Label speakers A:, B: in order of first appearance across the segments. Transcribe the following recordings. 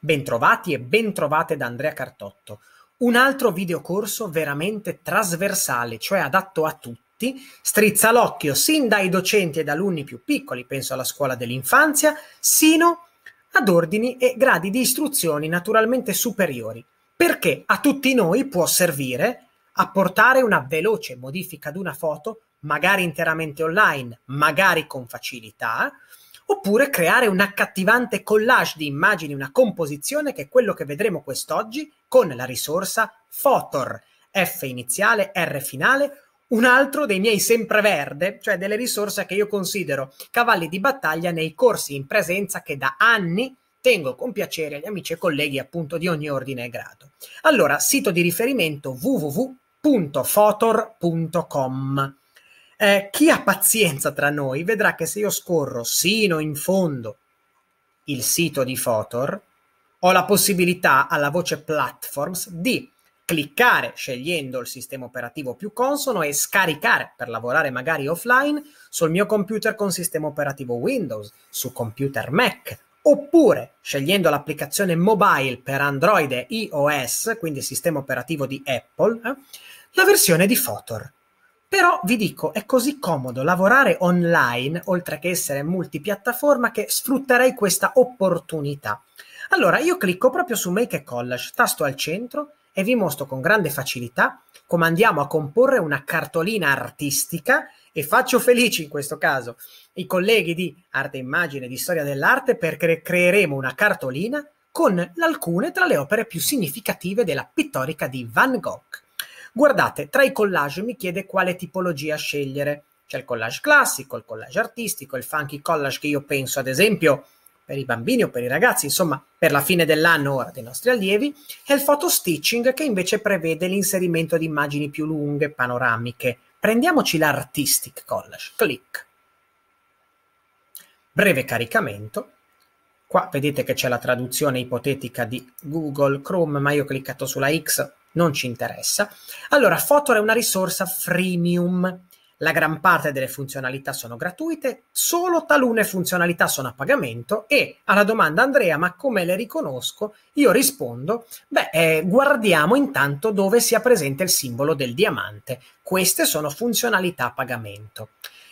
A: Bentrovati e bentrovate da Andrea Cartotto. Un altro videocorso veramente trasversale, cioè adatto a tutti, strizza l'occhio sin dai docenti ed alunni più piccoli, penso alla scuola dell'infanzia, sino ad ordini e gradi di istruzioni naturalmente superiori, perché a tutti noi può servire a portare una veloce modifica ad una foto, magari interamente online, magari con facilità, oppure creare un accattivante collage di immagini, una composizione che è quello che vedremo quest'oggi con la risorsa Fotor, F iniziale, R finale, un altro dei miei sempreverde, cioè delle risorse che io considero cavalli di battaglia nei corsi in presenza che da anni tengo con piacere agli amici e colleghi appunto di ogni ordine e grado. Allora, sito di riferimento www.fotor.com eh, chi ha pazienza tra noi vedrà che se io scorro sino in fondo il sito di Fotor, ho la possibilità alla voce Platforms di cliccare scegliendo il sistema operativo più consono e scaricare per lavorare magari offline sul mio computer con sistema operativo Windows, su computer Mac, oppure scegliendo l'applicazione mobile per Android e iOS, quindi sistema operativo di Apple, eh, la versione di Fotor. Però vi dico, è così comodo lavorare online, oltre che essere multipiattaforma, che sfrutterei questa opportunità. Allora, io clicco proprio su Make a Collage, tasto al centro e vi mostro con grande facilità come andiamo a comporre una cartolina artistica e faccio felici in questo caso i colleghi di Arte e Immagine e di Storia dell'Arte perché creeremo una cartolina con alcune tra le opere più significative della pittorica di Van Gogh. Guardate, tra i collage mi chiede quale tipologia scegliere. C'è il collage classico, il collage artistico, il funky collage che io penso, ad esempio, per i bambini o per i ragazzi, insomma, per la fine dell'anno ora dei nostri allievi, e il photo stitching che invece prevede l'inserimento di immagini più lunghe, panoramiche. Prendiamoci l'artistic collage. Clic. Breve caricamento. Qua vedete che c'è la traduzione ipotetica di Google Chrome, ma io ho cliccato sulla X non ci interessa. Allora, Fotor è una risorsa freemium. La gran parte delle funzionalità sono gratuite, solo talune funzionalità sono a pagamento e alla domanda Andrea, ma come le riconosco? Io rispondo, beh, eh, guardiamo intanto dove sia presente il simbolo del diamante. Queste sono funzionalità a pagamento.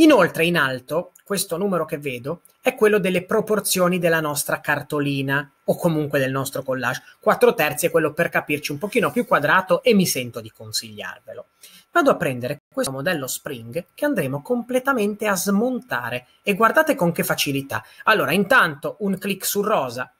A: Inoltre in alto, questo numero che vedo, è quello delle proporzioni della nostra cartolina o comunque del nostro collage. 4 terzi è quello per capirci un pochino più quadrato e mi sento di consigliarvelo. Vado a prendere questo modello Spring che andremo completamente a smontare e guardate con che facilità. Allora, intanto un clic su rosa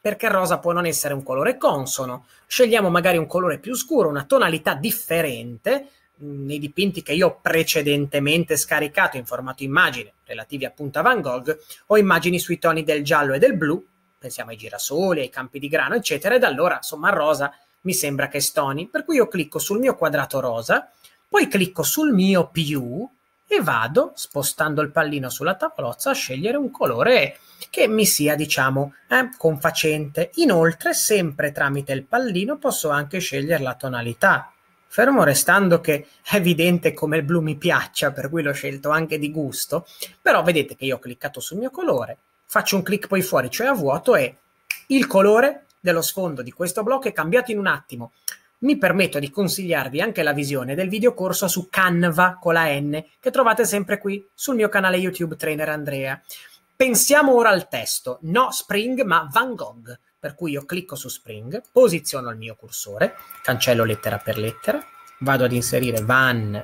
A: perché rosa può non essere un colore consono. Scegliamo magari un colore più scuro, una tonalità differente, nei dipinti che io ho precedentemente scaricato in formato immagine, relativi appunto a Van Gogh, ho immagini sui toni del giallo e del blu, pensiamo ai girasoli, ai campi di grano, eccetera, e da allora, insomma, rosa mi sembra che stoni, per cui io clicco sul mio quadrato rosa, poi clicco sul mio più e vado, spostando il pallino sulla tavolozza, a scegliere un colore che mi sia, diciamo, eh, confacente. Inoltre, sempre tramite il pallino posso anche scegliere la tonalità Fermo restando che è evidente come il blu mi piaccia, per cui l'ho scelto anche di gusto, però vedete che io ho cliccato sul mio colore, faccio un clic poi fuori, cioè a vuoto, e il colore dello sfondo di questo blocco è cambiato in un attimo. Mi permetto di consigliarvi anche la visione del videocorso su Canva con la N, che trovate sempre qui sul mio canale YouTube Trainer Andrea. Pensiamo ora al testo, no Spring ma Van Gogh, per cui io clicco su Spring, posiziono il mio cursore, cancello lettera per lettera, vado ad inserire van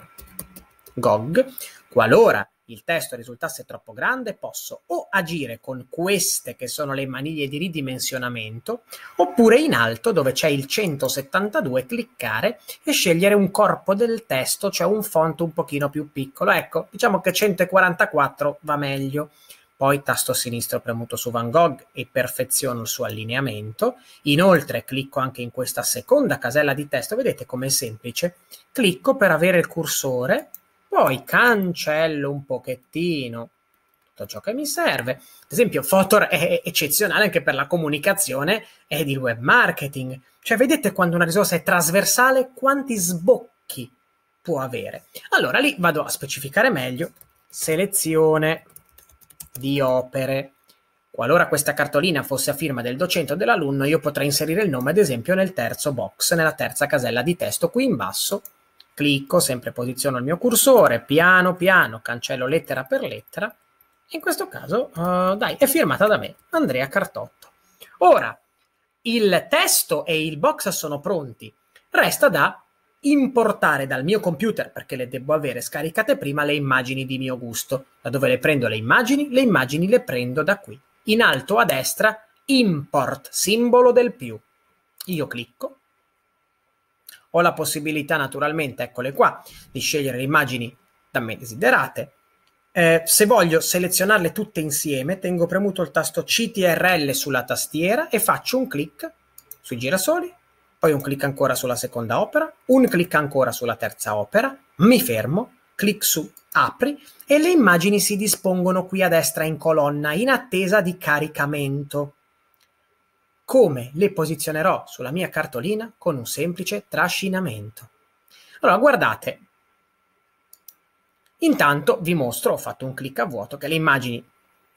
A: Gogh. qualora il testo risultasse troppo grande, posso o agire con queste che sono le maniglie di ridimensionamento, oppure in alto dove c'è il 172 cliccare e scegliere un corpo del testo, cioè un font un pochino più piccolo. Ecco, diciamo che 144 va meglio poi tasto sinistro premuto su Van Gogh e perfeziono il suo allineamento. Inoltre clicco anche in questa seconda casella di testo, vedete com'è semplice? Clicco per avere il cursore, poi cancello un pochettino tutto ciò che mi serve. Ad esempio, Fotor è eccezionale anche per la comunicazione ed il web marketing. Cioè, vedete quando una risorsa è trasversale quanti sbocchi può avere. Allora lì vado a specificare meglio selezione di opere. Qualora questa cartolina fosse a firma del docente o dell'alunno, io potrei inserire il nome, ad esempio, nel terzo box, nella terza casella di testo qui in basso. Clicco, sempre posiziono il mio cursore, piano piano cancello lettera per lettera. In questo caso, uh, dai, è firmata da me, Andrea Cartotto. Ora, il testo e il box sono pronti. Resta da importare dal mio computer, perché le devo avere scaricate prima, le immagini di mio gusto. Da dove le prendo le immagini? Le immagini le prendo da qui. In alto a destra, import, simbolo del più. Io clicco. Ho la possibilità, naturalmente, eccole qua, di scegliere le immagini da me desiderate. Eh, se voglio selezionarle tutte insieme, tengo premuto il tasto CTRL sulla tastiera e faccio un clic sui girasoli poi un clic ancora sulla seconda opera, un clic ancora sulla terza opera, mi fermo, clic su apri e le immagini si dispongono qui a destra in colonna in attesa di caricamento. Come le posizionerò sulla mia cartolina? Con un semplice trascinamento. Allora, guardate. Intanto vi mostro, ho fatto un clic a vuoto, che le immagini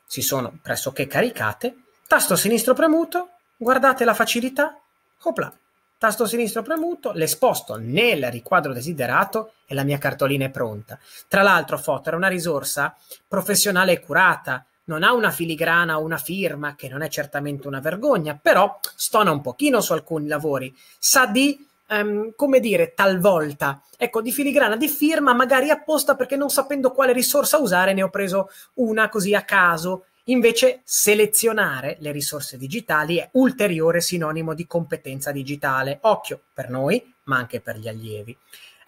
A: si sono pressoché caricate. Tasto sinistro premuto, guardate la facilità, hopla, Tasto sinistro premuto, le sposto nel riquadro desiderato e la mia cartolina è pronta. Tra l'altro, Foto era una risorsa professionale e curata, non ha una filigrana o una firma, che non è certamente una vergogna, però stona un pochino su alcuni lavori. Sa di Um, come dire, talvolta, ecco, di filigrana, di firma, magari apposta perché non sapendo quale risorsa usare ne ho preso una così a caso Invece selezionare le risorse digitali è ulteriore sinonimo di competenza digitale. Occhio per noi, ma anche per gli allievi.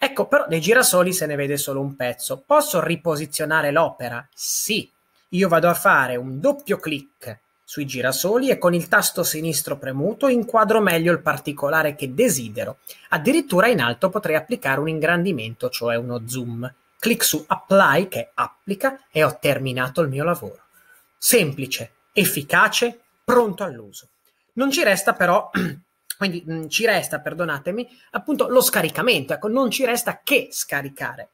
A: Ecco, però dei girasoli se ne vede solo un pezzo. Posso riposizionare l'opera? Sì. Io vado a fare un doppio clic sui girasoli e con il tasto sinistro premuto inquadro meglio il particolare che desidero. Addirittura in alto potrei applicare un ingrandimento, cioè uno zoom. Clic su Apply che applica e ho terminato il mio lavoro semplice, efficace, pronto all'uso. Non ci resta però, quindi mm, ci resta, perdonatemi, appunto lo scaricamento, ecco, non ci resta che scaricare.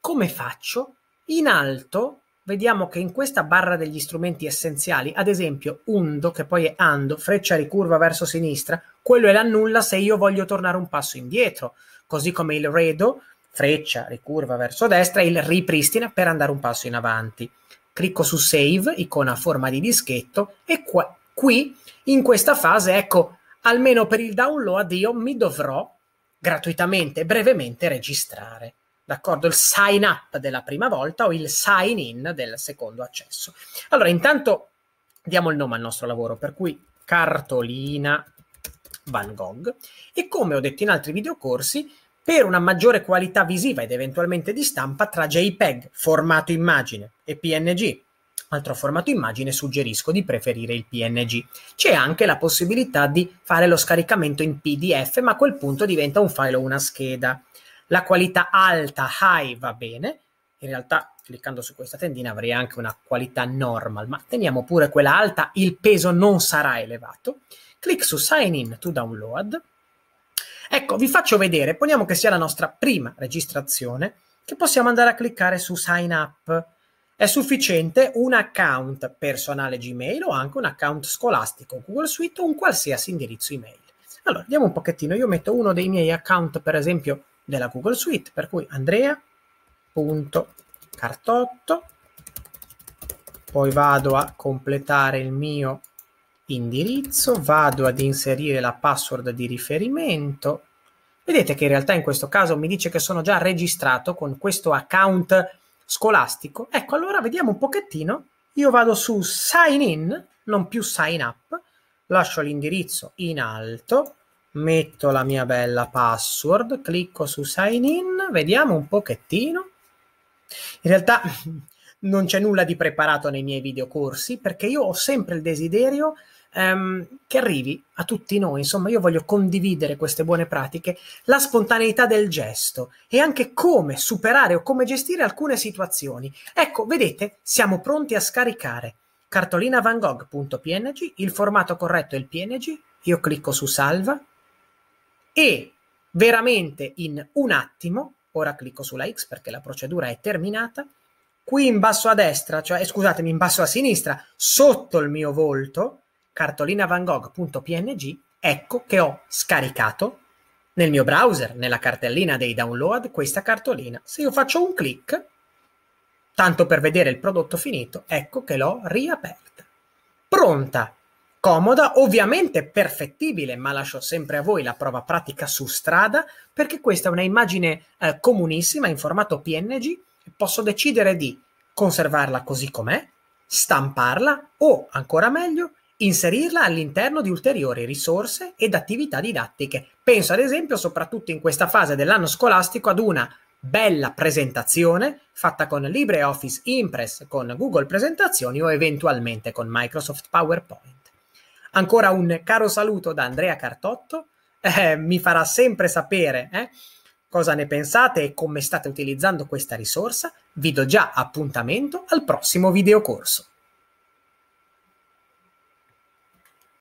A: Come faccio? In alto vediamo che in questa barra degli strumenti essenziali, ad esempio undo, che poi è ando, freccia ricurva verso sinistra, quello è l'annulla se io voglio tornare un passo indietro, così come il redo, freccia ricurva verso destra, il ripristina per andare un passo in avanti clicco su Save, icona a forma di dischetto, e qua, qui, in questa fase, ecco, almeno per il download io mi dovrò gratuitamente, brevemente registrare. D'accordo? Il sign up della prima volta o il sign in del secondo accesso. Allora, intanto diamo il nome al nostro lavoro, per cui cartolina Van Gogh. E come ho detto in altri videocorsi, per una maggiore qualità visiva ed eventualmente di stampa tra JPEG, formato immagine, e PNG. Altro formato immagine suggerisco di preferire il PNG. C'è anche la possibilità di fare lo scaricamento in PDF, ma a quel punto diventa un file o una scheda. La qualità alta, high, va bene. In realtà, cliccando su questa tendina avrei anche una qualità normal, ma teniamo pure quella alta, il peso non sarà elevato. Clic su Sign in to download Ecco, vi faccio vedere, poniamo che sia la nostra prima registrazione, che possiamo andare a cliccare su Sign Up. È sufficiente un account personale Gmail o anche un account scolastico Google Suite o un qualsiasi indirizzo email. Allora, vediamo un pochettino, io metto uno dei miei account, per esempio, della Google Suite, per cui andrea.cartotto, poi vado a completare il mio indirizzo, vado ad inserire la password di riferimento. Vedete che in realtà in questo caso mi dice che sono già registrato con questo account scolastico. Ecco, allora vediamo un pochettino. Io vado su sign in, non più sign up, lascio l'indirizzo in alto, metto la mia bella password, clicco su sign in, vediamo un pochettino. In realtà non c'è nulla di preparato nei miei videocorsi perché io ho sempre il desiderio ehm, che arrivi a tutti noi. Insomma, io voglio condividere queste buone pratiche, la spontaneità del gesto e anche come superare o come gestire alcune situazioni. Ecco, vedete, siamo pronti a scaricare cartolina van Gogh.png, il formato corretto è il PNG, io clicco su salva e veramente in un attimo, ora clicco sulla X perché la procedura è terminata, qui in basso a destra, cioè eh, scusatemi, in basso a sinistra, sotto il mio volto, cartolinavangog.png, ecco che ho scaricato nel mio browser, nella cartellina dei download, questa cartolina. Se io faccio un clic, tanto per vedere il prodotto finito, ecco che l'ho riaperta. Pronta, comoda, ovviamente perfettibile, ma lascio sempre a voi la prova pratica su strada, perché questa è un'immagine eh, comunissima in formato PNG, posso decidere di conservarla così com'è, stamparla o, ancora meglio, inserirla all'interno di ulteriori risorse ed attività didattiche. Penso ad esempio, soprattutto in questa fase dell'anno scolastico, ad una bella presentazione fatta con LibreOffice Impress, con Google Presentazioni o eventualmente con Microsoft PowerPoint. Ancora un caro saluto da Andrea Cartotto, eh, mi farà sempre sapere eh, cosa ne pensate e come state utilizzando questa risorsa. Vi do già appuntamento al prossimo videocorso.